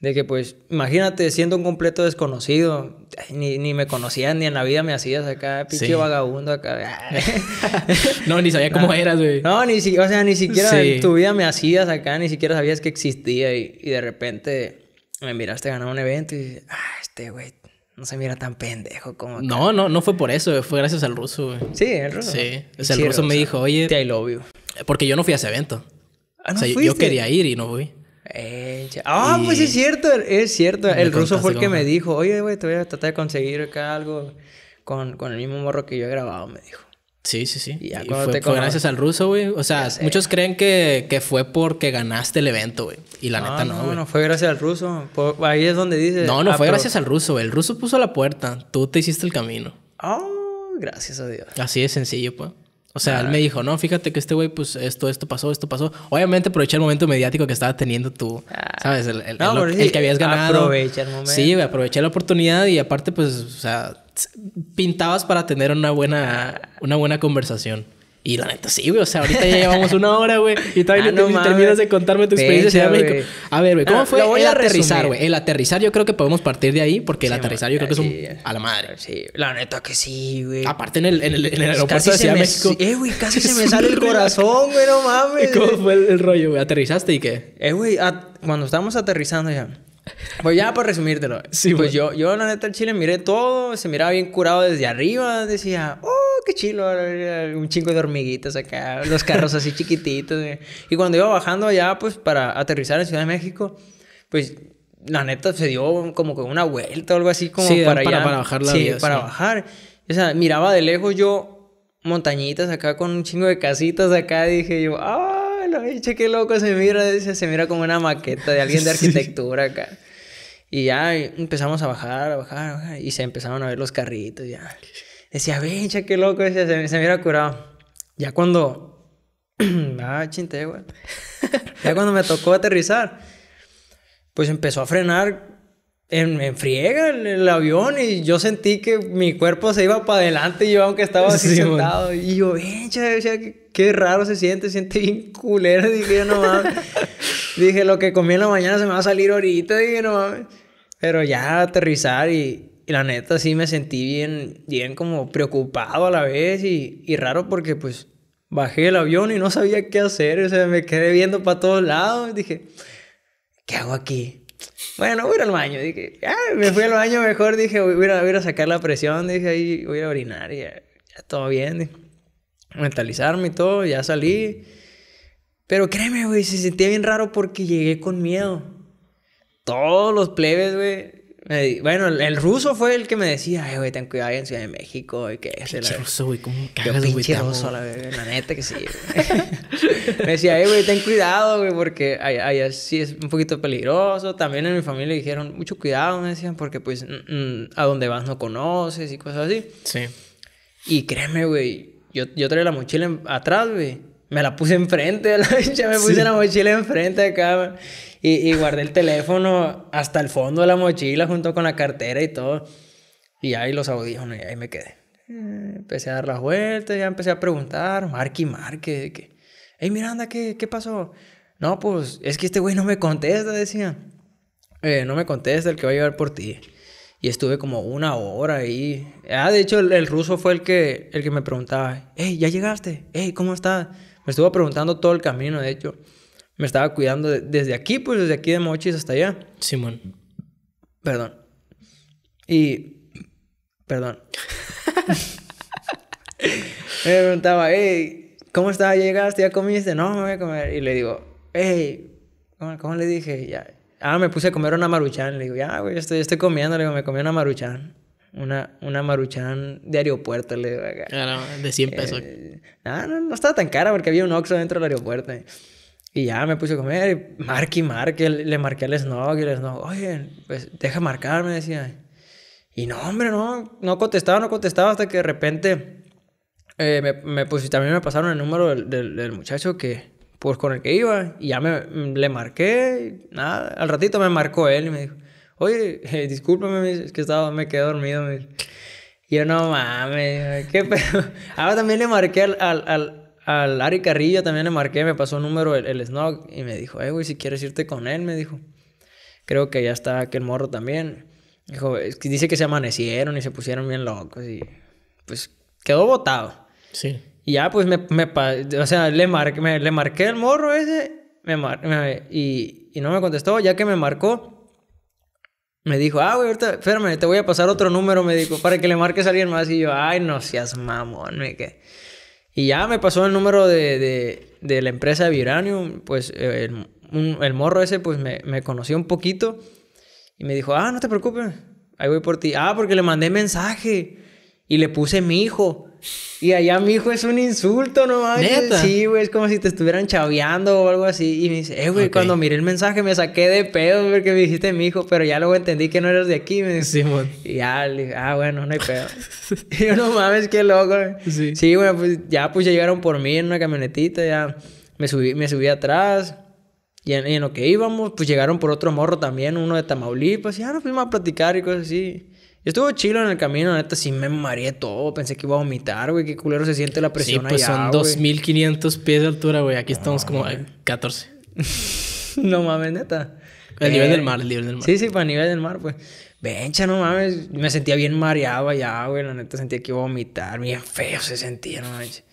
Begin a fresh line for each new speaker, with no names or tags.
de que pues imagínate siendo un completo desconocido, ni, ni me conocías ni en la vida me hacías acá, pinche vagabundo acá. no, ni sabía cómo eras, güey. No, ni si, o sea, ni siquiera en tu vida me hacías acá, ni siquiera sabías que existía y, de repente me miraste ganar un evento y ah, este güey no se mira tan pendejo como
No, no, no fue por eso, fue gracias al ruso, güey. Sí, el ruso. Sí, el ruso me dijo, "Oye, te I love Porque yo no fui a ese evento.
Ah, ¿no o sea, yo quería ir y no fui.
Ah, pues es cierto,
es cierto. el ruso fue el que me dijo, oye, güey, te voy a tratar de conseguir acá algo con, el mismo morro que yo he grabado, me dijo. Sí, sí, sí. Y, fue, gracias al ruso,
güey. O sea, muchos creen que, que, fue porque ganaste el evento, güey. Y la neta no, No, no fue gracias al ruso. ahí es donde dice. No, no fue gracias al ruso, El ruso puso la puerta. Tú te hiciste el camino. Oh, gracias a Dios. Así de sencillo, pues. O sea, él me ah. dijo, no, fíjate que este güey, pues esto, esto pasó, esto pasó. Obviamente aproveché el momento mediático que estaba teniendo tú, ah. ¿sabes? El, que habías ganado. Aprovecha el momento. Sí, aproveché la oportunidad y aparte, pues, o sea, pintabas para tener una buena, ah. una buena conversación. Y la neta, sí, güey. O sea, ahorita ya llevamos una hora, güey. Y todavía ah, no, terminas de contarme tu experiencia Ciudad México. A ver, güey, ¿cómo ah, fue el aterrizar, güey? El aterrizar, yo creo que podemos partir de ahí, porque el aterrizar, yo creo que es un. Eh. a la madre. Sí, la neta que sí, güey. Aparte, en el, en el, aeropuerto de Ciudad de México. Eh, güey, casi se
me sale el corazón, güey, no mames. ¿Cómo fue el, rollo, güey? ¿Aterrizaste y qué? Eh, güey, cuando estábamos aterrizando ya. Pues ya para resumírtelo. Sí, pues yo, yo, la neta, el chile miré todo, se miraba bien curado desde arriba, decía, oh, chilo, un chingo de hormiguitas acá, los carros así chiquititos. Y cuando iba bajando allá, pues para aterrizar en Ciudad de México, pues la neta se dio como que una vuelta o algo así como para, para, para bajar la sí, para bajar. O sea, miraba de lejos yo montañitas acá con un chingo de casitas acá, dije yo, ¡ay! la biche, qué loco se mira, se, se mira como una maqueta de alguien de arquitectura acá. Y ya empezamos a bajar, a bajar, a bajar, y se empezaron a ver los carritos ya decía, vencha, qué loco, decía, se, se me hubiera curado. Ya cuando. ah, chinte, güey. ya cuando me tocó aterrizar, pues empezó a frenar en, en, friega el, el, avión y yo sentí que mi cuerpo se iba para adelante y yo aunque estaba así sentado y yo, "Vencha, o qué, raro se siente, se siente bien culero, dije, no mames. dije, lo que comí en la mañana se me va a salir ahorita, dije, no mames. Pero ya aterrizar y y la neta sí me sentí bien, bien como preocupado a la vez y, raro porque pues bajé el avión y no sabía qué hacer. O sea, me quedé viendo para todos lados. Dije, ¿qué hago aquí? Bueno, voy al baño. Dije, ah, me fui al baño mejor. Dije, voy a, a sacar la presión. Dije, ahí voy a orinar. Y ya, ya todo bien. mentalizarme y todo. Ya salí. Pero créeme, güey, se sentía bien raro porque llegué con miedo. Todos los plebes, güey, bueno, el ruso fue el que me decía, ay, güey, ten cuidado en Ciudad de México. Y que pinche ruso,
güey, ¿cómo cagas, güey? pinche ruso, la,
neta que sí, Me decía, ay, güey, ten cuidado, güey, porque allá, sí es un poquito peligroso. También en mi familia dijeron, mucho cuidado, me decían, porque pues a donde vas no conoces y cosas así. Sí. Y créeme, güey, yo, yo traía la mochila atrás, güey me la puse enfrente, la me puse la mochila enfrente de acá y, y guardé el teléfono hasta el fondo de la mochila junto con la cartera y todo. Y ahí los audífonos y ahí me quedé. Eh, empecé a dar la vuelta ya empecé a preguntar, marque y marque, que, hey Miranda, ¿qué, ¿qué pasó? No, pues es que este güey no me contesta, decía. Eh, no me contesta el que va a llevar por ti. Y estuve como una hora ahí. Ah, de hecho, el, ruso fue el que, el que me preguntaba, hey, ¿ya llegaste? Hey, ¿cómo estás? Me estuvo preguntando todo el camino, de hecho. Me estaba cuidando desde aquí, pues desde aquí de Mochis hasta allá. Simón. Perdón. Y. Perdón. me preguntaba, hey, ¿cómo estás? ¿Llegaste? ¿Ya comiste? No, me voy a comer. Y le digo, hey, ¿cómo, le dije? Ya. Ah, me puse a comer una maruchan. Le digo, ya, güey, estoy, estoy comiendo. Le digo, me comí una maruchan. Una, una maruchan de aeropuerto, le digo acá. Claro, ah, de 100 pesos. Eh, no, no, estaba tan cara porque había un Oxxo dentro del aeropuerto. Y ya me puse a comer, marque y marque, le marqué al Snog y el oye, pues deja marcar, me decía. Y no, hombre, no, no contestaba, no contestaba hasta que de repente eh, me, me pues, también me pasaron el número del, muchacho que, pues, con el que iba, y ya me, le marqué, nada, al ratito me marcó él y me dijo, oye, discúlpame, es que estaba, me quedé dormido. Yo no mames, qué pedo. Ahora también le marqué al, al, al, Ari Carrillo, también le marqué, me pasó un número el, Snog y me dijo, eh, güey, si quieres irte con él, me dijo. Creo que ya está aquel morro también. Dijo, es que dice que se amanecieron y se pusieron bien locos y pues quedó botado. Sí. Y ya pues me, me o sea, le, marqué, le marqué el morro ese me, y, y no me contestó, ya que me marcó me dijo, ah, güey, ahorita, espérame, te voy a pasar otro número, me dijo, para que le marques a alguien más. Y yo, ay, no seas mamón, me que Y ya me pasó el número de, de, de la empresa de pues eh, el, morro ese, pues me, me conoció un poquito. Y me dijo, ah, no te preocupes, ahí voy por ti. Ah, porque le mandé mensaje y le puse mi hijo. Y allá mi hijo es un insulto, no mames. Sí, güey, es como si te estuvieran chaveando o algo así. Y me dice, eh, güey, cuando miré el mensaje me saqué de pedo porque me dijiste mi hijo, pero ya luego entendí que no eras de aquí. Me dice, y ya, le ah, bueno, no hay pedo. y yo, no mames, qué loco, güey. Sí. sí, pues ya, pues ya llegaron por mí en una camionetita, ya me subí, me subí atrás. Y en, lo que íbamos, pues llegaron por otro morro también, uno de Tamaulipas. Y, ya nos fuimos a platicar y cosas así estuvo chilo en el camino, neta, sí me mareé todo. Pensé que iba a vomitar, güey. Qué culero se siente la presión. Sí, pues son
2500 pies de altura, güey. Aquí estamos como ah, a 14.
no mames, neta. El nivel del eh, mar, el nivel del mar. Sí, sí, para pues, nivel del mar, pues. Vencha, no mames. Me sentía bien mareado allá, güey. La neta sentía que iba a vomitar. Bien feo se sentía, no manches.